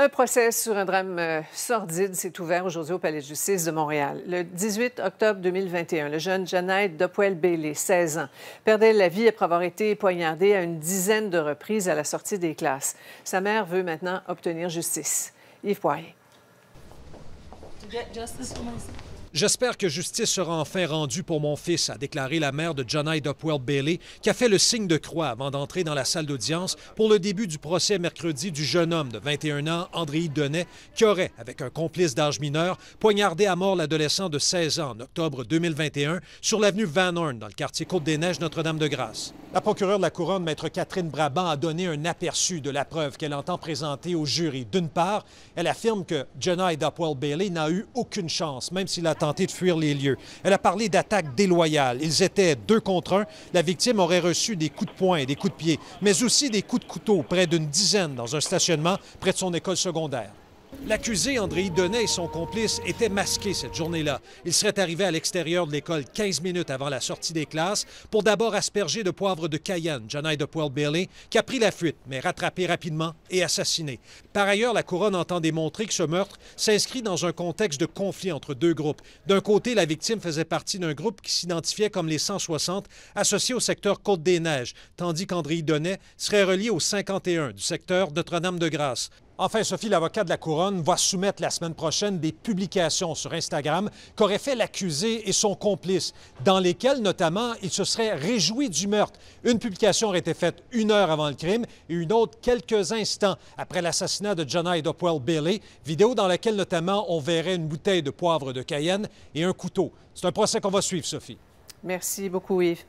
Un procès sur un drame euh, sordide s'est ouvert aujourd'hui au Palais de justice de Montréal. Le 18 octobre 2021, le jeune Janet dopwell bailey 16 ans, perdait la vie après avoir été poignardée à une dizaine de reprises à la sortie des classes. Sa mère veut maintenant obtenir justice. Yves Poirier. J'espère que justice sera enfin rendue pour mon fils, a déclaré la mère de Johnny I. Dopwell Bailey, qui a fait le signe de croix avant d'entrer dans la salle d'audience pour le début du procès mercredi du jeune homme de 21 ans, André Donnet, qui aurait, avec un complice d'âge mineur, poignardé à mort l'adolescent de 16 ans en octobre 2021 sur l'avenue Van Horn, dans le quartier Côte-des-Neiges Notre-Dame-de-Grâce. La procureure de la Couronne, maître Catherine Brabant, a donné un aperçu de la preuve qu'elle entend présenter au jury. D'une part, elle affirme que Jenna Dapwell Bailey n'a eu aucune chance, même s'il a tenté de fuir les lieux. Elle a parlé d'attaques déloyales. Ils étaient deux contre un. La victime aurait reçu des coups de poing, et des coups de pied, mais aussi des coups de couteau, près d'une dizaine dans un stationnement près de son école secondaire. L'accusé, André Donnet et son complice étaient masqués cette journée-là. Ils seraient arrivés à l'extérieur de l'école 15 minutes avant la sortie des classes pour d'abord asperger de poivre de Cayenne Johnny de Bailey, qui a pris la fuite, mais rattrapé rapidement et assassiné. Par ailleurs, la couronne entend démontrer que ce meurtre s'inscrit dans un contexte de conflit entre deux groupes. D'un côté, la victime faisait partie d'un groupe qui s'identifiait comme les 160 associés au secteur Côte-des-Neiges, tandis qu'André Donnet serait relié au 51 du secteur Notre-Dame-de-Grâce. Enfin, Sophie, l'avocat de la Couronne, va soumettre la semaine prochaine des publications sur Instagram qu'auraient fait l'accusé et son complice, dans lesquelles, notamment, il se serait réjoui du meurtre. Une publication aurait été faite une heure avant le crime et une autre quelques instants après l'assassinat de John Hyde Bailey, vidéo dans laquelle, notamment, on verrait une bouteille de poivre de Cayenne et un couteau. C'est un procès qu'on va suivre, Sophie. Merci beaucoup, Yves.